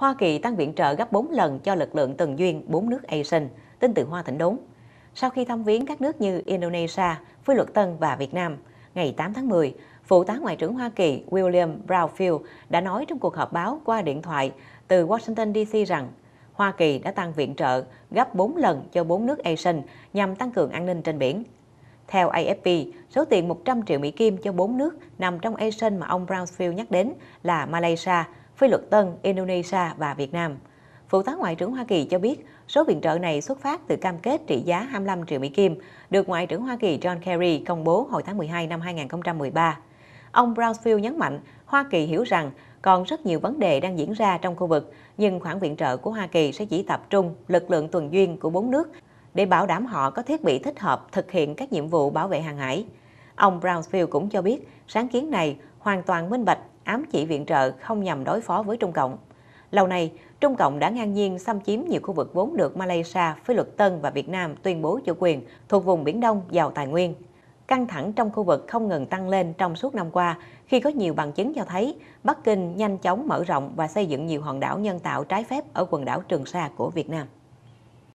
Hoa Kỳ tăng viện trợ gấp 4 lần cho lực lượng từng duyên 4 nước ASEAN, tin từ Hoa Thịnh Đốn. Sau khi thăm viếng các nước như Indonesia, Phú Luật Tân và Việt Nam, ngày 8 tháng 10, Phụ tá Ngoại trưởng Hoa Kỳ William Brownfield đã nói trong cuộc họp báo qua điện thoại từ Washington DC rằng Hoa Kỳ đã tăng viện trợ gấp 4 lần cho 4 nước ASEAN nhằm tăng cường an ninh trên biển. Theo AFP, số tiền 100 triệu Mỹ Kim cho 4 nước nằm trong ASEAN mà ông Brownfield nhắc đến là Malaysia, với luật Tân, Indonesia và Việt Nam. Phụ tá Ngoại trưởng Hoa Kỳ cho biết số viện trợ này xuất phát từ cam kết trị giá 25 triệu Mỹ Kim được Ngoại trưởng Hoa Kỳ John Kerry công bố hồi tháng 12 năm 2013. Ông Brownsfield nhấn mạnh Hoa Kỳ hiểu rằng còn rất nhiều vấn đề đang diễn ra trong khu vực, nhưng khoản viện trợ của Hoa Kỳ sẽ chỉ tập trung lực lượng tuần duyên của bốn nước để bảo đảm họ có thiết bị thích hợp thực hiện các nhiệm vụ bảo vệ hàng hải. Ông Brownsfield cũng cho biết sáng kiến này hoàn toàn minh bạch ám chỉ viện trợ không nhằm đối phó với Trung Cộng. Lâu nay, Trung Cộng đã ngang nhiên xâm chiếm nhiều khu vực vốn được Malaysia với luật Tân và Việt Nam tuyên bố chủ quyền thuộc vùng Biển Đông giàu tài nguyên. Căng thẳng trong khu vực không ngừng tăng lên trong suốt năm qua khi có nhiều bằng chứng cho thấy Bắc Kinh nhanh chóng mở rộng và xây dựng nhiều hòn đảo nhân tạo trái phép ở quần đảo Trường Sa của Việt Nam.